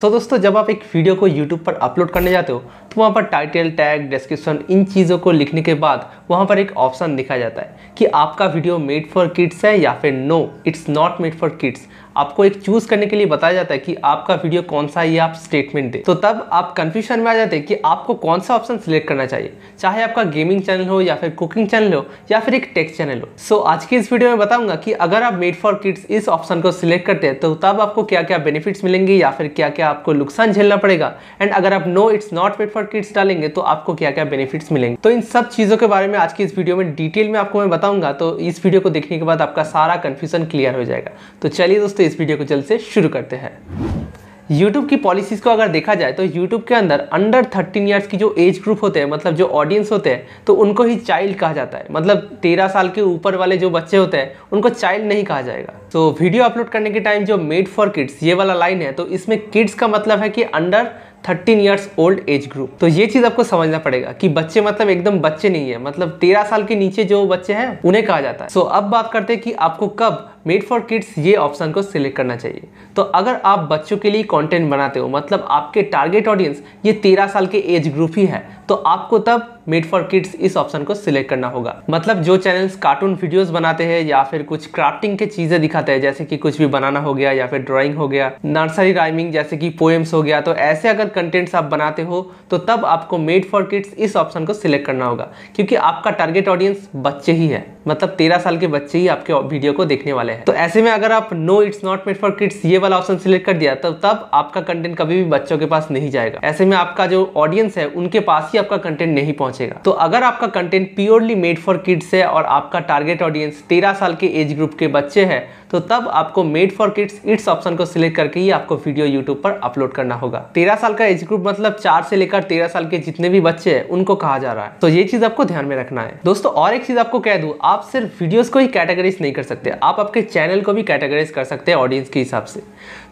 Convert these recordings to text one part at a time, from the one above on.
तो दोस्तों जब आप एक वीडियो को YouTube पर अपलोड करने जाते हो तो वहाँ पर टाइटल टैग डिस्क्रिप्शन इन चीज़ों को लिखने के बाद वहाँ पर एक ऑप्शन दिखाया जाता है कि आपका वीडियो मेड फॉर किड्स है या फिर no it's not made for kids आपको एक चूज करने के लिए बताया जाता है कि आपका वीडियो कौन सा ये आप स्टेटमेंट दे तो तब आप कन्फ्यूजन में आ जाते हैं कि आपको कौन सा ऑप्शन सिलेक्ट करना चाहिए चाहे आपका गेमिंग चैनल हो या फिर कुकिंग चैनल हो या फिर एक टेक्स चैनल हो सो so, आज की इस वीडियो में बताऊंगा कि अगर आप मेड फॉर किड्स इस ऑप्शन को सिलेक्ट करते हैं तो तब आपको क्या क्या बेनिफिट्स मिलेंगे या फिर क्या क्या आपको नुकसान झेलना पड़ेगा एंड अगर आप no it's not made for kids डालेंगे तो आपको क्या क्या बेनिफिट्स मिलेंगे तो इन सब चीज़ों के बारे में आज की इस वीडियो में डिटेल में आपको मैं बताऊंगा तो इस वीडियो को देखने के बाद आपका सारा कन्फ्यूजन क्लियर हो जाएगा तो चलिए दोस्तों इस वीडियो को जल्द से शुरू करते हैं यूट्यूब की पॉलिसीज़ को अगर देखा जाए तो यूट्यूब के अंदर अंडर थर्टीन ईयर्स की जो एज ग्रुप होते हैं मतलब जो ऑडियंस होते हैं तो उनको ही चाइल्ड कहा जाता है मतलब तेरह साल के ऊपर वाले जो बच्चे होते हैं उनको चाइल्ड नहीं कहा जाएगा तो वीडियो अपलोड करने के टाइम जो मेड फॉर किड्स ये वाला लाइन है तो इसमें किड्स का मतलब है कि under thirteen years old age group तो ये चीज़ आपको समझना पड़ेगा कि बच्चे मतलब एकदम बच्चे नहीं है मतलब तेरह साल के नीचे जो बच्चे हैं उन्हें कहा जाता है सो so, अब बात करते हैं कि आपको कब मेड फॉर किड्स ये ऑप्शन को सिलेक्ट करना चाहिए तो अगर आप बच्चों के लिए कंटेंट बनाते हो मतलब आपके टारगेट ऑडियंस ये तेरह साल के एज ग्रुप ही है तो आपको तब मेड फॉर किड्स इस ऑप्शन को सिलेक्ट करना होगा मतलब जो चैनल्स कार्टून वीडियोस बनाते हैं या फिर कुछ क्राफ्टिंग के चीजें दिखाते हैं जैसे कि कुछ भी बनाना हो गया या फिर ड्राइंग हो गया नर्सरी राइमिंग जैसे कि पोएम्स हो गया तो ऐसे अगर कंटेंट्स आप बनाते हो तो तब आपको मेड फॉर किड्स इस ऑप्शन को सिलेक्ट करना होगा क्योंकि आपका टारगेट ऑडियंस बच्चे ही है मतलब तेरह साल के बच्चे ही आपके वीडियो को देखने वाले हैं तो ऐसे में अगर आप no it's not made for kids ये वाला ऑप्शन सिलेक्ट कर दिया तो तब आपका कंटेंट कभी भी बच्चों के पास नहीं जाएगा ऐसे में आपका जो ऑडियंस है उनके पास ही आपका कंटेंट नहीं पहुंचेगा तो अगर आपका content purely made for kids है और आपका टारगेट ऑडियंस तेरह साल के एज ग्रुप के बच्चे है तो तब आपको made for kids its option को सिलेक्ट करके ही आपको वीडियो यूट्यूब पर अपलोड करना होगा तेरह साल का एज ग्रुप मतलब चार से लेकर तेरह साल के जितने भी बच्चे हैं उनको कहा जा रहा है तो ये चीज आपको ध्यान में रखना है दोस्तों और एक चीज आपको कह दू आप सिर्फ वीडियोज को ही कैटेगरीज नहीं कर सकते आप आपके चैनल को भी कैटेगराइज कर सकते हैं ऑडियंस के हिसाब से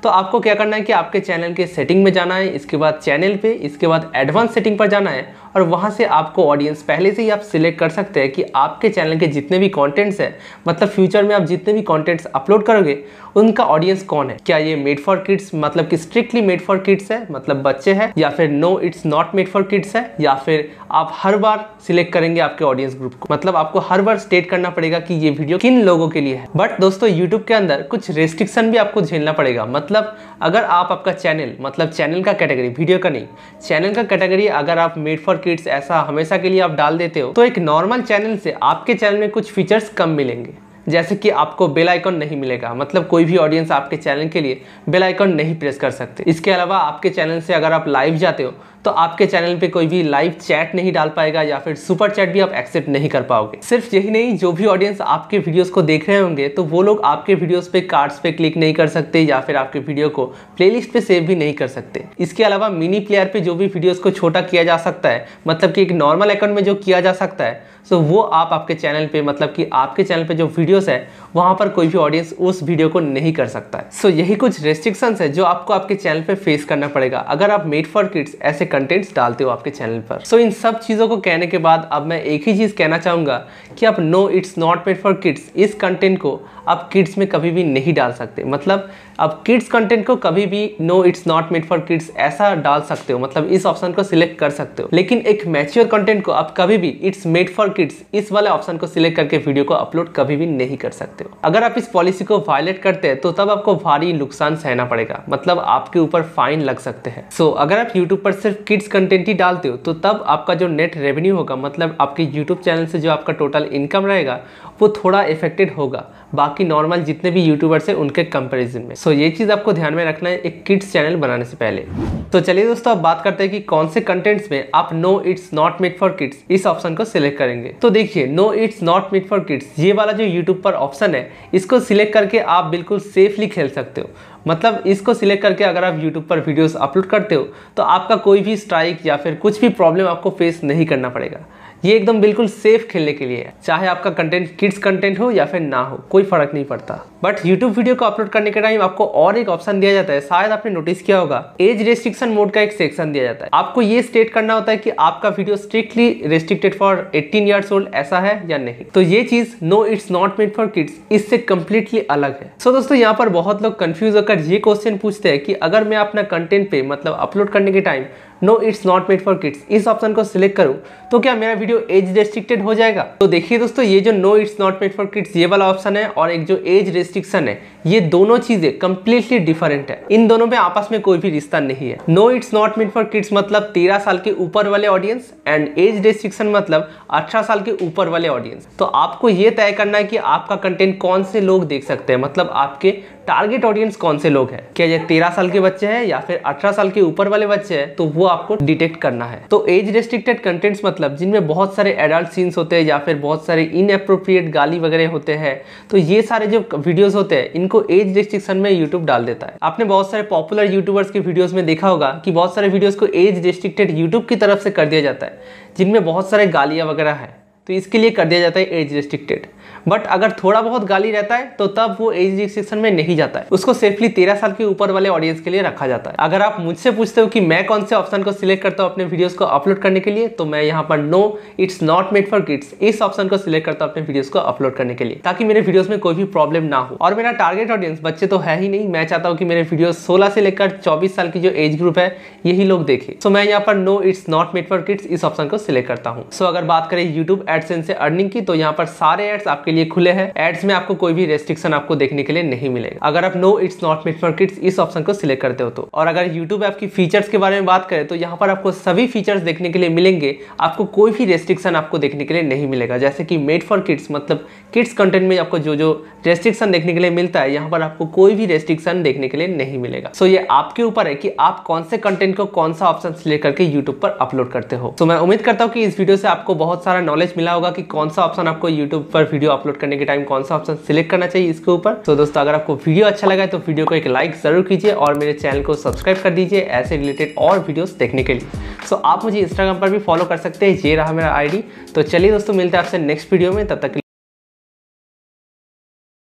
तो आपको क्या करना है कि आपके चैनल के सेटिंग में जाना है इसके बाद चैनल पे इसके बाद एडवांस सेटिंग पर जाना है और वहाँ से आपको ऑडियंस पहले से ही आप सिलेक्ट कर सकते हैं कि आपके चैनल के जितने भी कॉन्टेंट्स हैं मतलब फ्यूचर में आप जितने भी कॉन्टेंट्स अपलोड करोगे उनका ऑडियंस कौन है क्या ये मेड फॉर किड्स मतलब कि स्ट्रिक्टली मेड फॉर किड्स है मतलब बच्चे हैं या फिर no it's not made for kids है या फिर आप हर बार सिलेक्ट करेंगे आपके ऑडियंस ग्रुप को मतलब आपको हर बार स्टेट करना पड़ेगा कि ये वीडियो किन लोगों के लिए है बट दोस्तों यूट्यूब के अंदर कुछ रेस्ट्रिक्शन भी आपको झेलना पड़ेगा मतलब मतलब अगर आप आपका चैनल मतलब चैनल का कैटेगरी वीडियो का नहीं चैनल का कैटेगरी अगर आप मेड फॉर किड्स ऐसा हमेशा के लिए आप डाल देते हो तो एक नॉर्मल चैनल से आपके चैनल में कुछ फीचर्स कम मिलेंगे जैसे कि आपको बेल आइकॉन नहीं मिलेगा मतलब कोई भी ऑडियंस आपके चैनल के लिए बेल आइकॉन नहीं प्रेस कर सकते इसके अलावा आपके चैनल से अगर आप लाइव जाते हो तो आपके चैनल पे कोई भी लाइव चैट नहीं डाल पाएगा या फिर सुपर चैट भी आप एक्सेप्ट नहीं कर पाओगे सिर्फ यही नहीं जो भी ऑडियंस आपके वीडियोस को देख रहे होंगे तो वो लोग आपके वीडियोस पे कार्ड्स पे क्लिक नहीं कर सकते या फिर आपके वीडियो को प्ले पे सेव भी नहीं कर सकते इसके अलावा मिनी प्लेयर पर जो भी वीडियोज को छोटा किया जा सकता है मतलब कि एक नॉर्मल अकाउंट में जो किया जा सकता है तो वो आप आपके चैनल पे मतलब कि आपके चैनल पे जो वीडियोस है वहाँ पर कोई भी ऑडियंस उस वीडियो को नहीं कर सकता है सो so, यही कुछ रेस्ट्रिक्शंस है जो आपको आपके चैनल पे फेस करना पड़ेगा अगर आप मेड फॉर किड्स ऐसे कंटेंट्स डालते हो आपके चैनल पर सो so, इन सब चीज़ों को कहने के बाद अब मैं एक ही चीज़ कहना चाहूँगा कि आप no it's not made for kids इस कंटेंट को आप किड्स में कभी भी नहीं डाल सकते मतलब आप किड्स कंटेंट को कभी भी no it's not made for kids ऐसा डाल सकते हो मतलब इस ऑप्शन को सिलेक्ट कर सकते हो लेकिन एक मैच्योर कंटेंट को आप कभी भी इट्स मेड फॉर किड्स इस वाले ऑप्शन को सिलेक्ट करके वीडियो को अपलोड कभी भी नहीं कर सकते हो अगर आप इस पॉलिसी को वायलेट करते हैं तो तब आपको भारी नुकसान सहना पड़ेगा मतलब आपके ऊपर फाइन लग सकते हैं सो so, अगर आप यूट्यूब पर सिर्फ सिर्फ किड्स कंटेंट ही डालते हो तो तब आपका जो नेट रेवेन्यू होगा मतलब आपके यूट्यूब चैनल से जो आपका टोटल इनकम रहेगा वो थोड़ा इफेक्टेड होगा बाकी नॉर्मल जितने भी यूट्यूबर्स हैं उनके कंपैरिजन में सो so, ये चीज़ आपको ध्यान में रखना है एक किड्स चैनल बनाने से पहले तो चलिए दोस्तों अब बात करते हैं कि कौन से कंटेंट्स में आप no it's not made for kids इस ऑप्शन को सिलेक्ट करेंगे तो देखिए no it's not made for kids ये वाला जो यूट्यूब पर ऑप्शन है इसको सिलेक्ट करके आप बिल्कुल सेफली खेल सकते हो मतलब इसको सिलेक्ट करके अगर आप यूट्यूब पर वीडियोस अपलोड करते हो तो आपका कोई भी स्ट्राइक या फिर कुछ भी प्रॉब्लम आपको फेस नहीं करना पड़ेगा ये एकदम बिल्कुल सेफ खेलने के लिए है चाहे आपका कंटेंट किड्स कंटेंट हो या फिर ना हो कोई फ़र्क नहीं पड़ता बट YouTube वीडियो को अपलोड करने के टाइम आपको और एक ऑप्शन दिया जाता है शायद आपने नोटिस किया होगा एज रेस्ट्रिक्शन मोड का एक सेक्शन दिया जाता है आपको ये स्टेट करना होता है कि आपका video strictly restricted for 18 years old ऐसा है या नहीं तो ये चीज no it's not made for kids इससे कम्प्लीटली अलग है सो so, दोस्तों यहाँ पर बहुत लोग कन्फ्यूज होकर ये क्वेश्चन पूछते हैं कि अगर मैं अपना कंटेंट पे मतलब अपलोड करने के time no it's not made for kids इस ऑप्शन को सिलेक्ट करूँ तो क्या मेरा वीडियो एज रेस्ट्रिक्टेड हो जाएगा तो देखिए दोस्तों ये जो no it's not made for kids ये वाला ऑप्शन है और एक जो एज रेस्ट्रिक्ट रिस्ट्रिक्शन है ये दोनों चीजें कंप्लीटली डिफरेंट है इन दोनों में आपस में कोई भी रिश्ता नहीं है no it's not meant for kids मतलब तेरह साल के ऊपर वाले ऑडियंस एंड एज रिस्ट्रिक्शन मतलब अठारह साल के ऊपर वाले ऑडियंस तो आपको ये तय करना है कि आपका कंटेंट कौन से लोग देख सकते हैं मतलब आपके टारगेट ऑडियंस कौन से लोग हैं क्या ये तेरह साल के बच्चे हैं या फिर अठारह साल के ऊपर वाले बच्चे हैं तो वो आपको डिटेक्ट करना है तो एज रेस्ट्रिक्टेड कंटेंट्स मतलब जिनमें बहुत सारे एडल्ट सीन्स होते हैं या फिर बहुत सारे इनअप्रोप्रिएट गाली वगैरह होते हैं तो ये सारे जो वीडियोज होते हैं इनको एज रेस्ट्रिक्शन में यूट्यूब डाल देता है आपने बहुत सारे पॉपुलर यूट्यूबर्स के वीडियोज में देखा होगा कि बहुत सारे वीडियोज को एज रेस्ट्रिक्टेड यूट्यूब की तरफ से कर दिया जाता है जिनमें बहुत सारे गालियां वगैरह हैं तो इसके लिए कर दिया जाता है एज रिस्ट्रिक्टेड बट अगर थोड़ा बहुत गाली रहता है तो तब वो एज रिस्ट्रिक्शन में नहीं जाता है उसको सेफली तेरह साल के ऊपर वाले ऑडियंस के लिए रखा जाता है अगर आप मुझसे पूछते हो कि मैं कौन से ऑप्शन को सिलेक्ट करता हूँ अपने वीडियोस को अपलोड करने के लिए तो मैं यहाँ पर no it's not made for kids इस ऑप्शन को सिलेक्ट करता हूँ अपने वीडियोज को अपलोड करने के लिए ताकि मेरे वीडियोज में कोई भी प्रॉब्लम ना हो और मेरा टारगेट ऑडियंस बच्चे तो है ही नहीं मैं चाहता हूँ कि मेरे वीडियो सोलह से लेकर चौबीस साल की जो एज ग्रुप है यही लोग देखे सो मैं यहाँ पर no it's not made for kids इस ऑप्शन को सिलेक्ट करता हूँ सो अगर बात करें यूट्यूब एडसेंस से अर्निंग की तो यहाँ पर सारे एड्स आपके लिए खुले हैं एड्स में आपको कोई भी रेस्ट्रिक्शन आपको देखने के लिए नहीं मिलेगा अगर आप no it's not made for kids इस ऑप्शन को सिलेक्ट करते हो तो और अगर यूट्यूब ऐप की फीचर्स के बारे में बात करें तो यहाँ पर आपको सभी फीचर्स देखने के लिए मिलेंगे आपको कोई भी रेस्ट्रिक्शन आपको देखने के लिए नहीं मिलेगा जैसे कि मेड फॉर किड्स मतलब किड्स कंटेंट में आपको जो जो रेस्ट्रिक्शन देखने के लिए मिलता है यहाँ पर आपको कोई भी रेस्ट्रिक्शन देखने के लिए नहीं मिलेगा सो so, ये आपके ऊपर है कि आप कौन से कंटेंट को कौन सा ऑप्शन सिलेक्ट करके यूट्यूब पर अपलोड करते हो तो so, मैं उम्मीद करता हूँ कि इस वीडियो से आपको बहुत सारा नॉलेज मिला मिला होगा कि कौन सा ऑप्शन आपको यूट्यूब पर वीडियो अपलोड करने के टाइम कौन सा ऑप्शन सिलेक्ट करना चाहिए इसके ऊपर तो दोस्तों अगर आपको वीडियो अच्छा लगा तो वीडियो को एक लाइक जरूर कीजिए और मेरे चैनल को सब्सक्राइब कर दीजिए ऐसे रिलेटेड और वीडियोस देखने के लिए सो आप मुझे इंस्टाग्राम पर भी फॉलो कर सकते हैं ये रहा मेरा आई तो चलिए दोस्तों मिलते हैं आपसे नेक्स्ट वीडियो में तब तक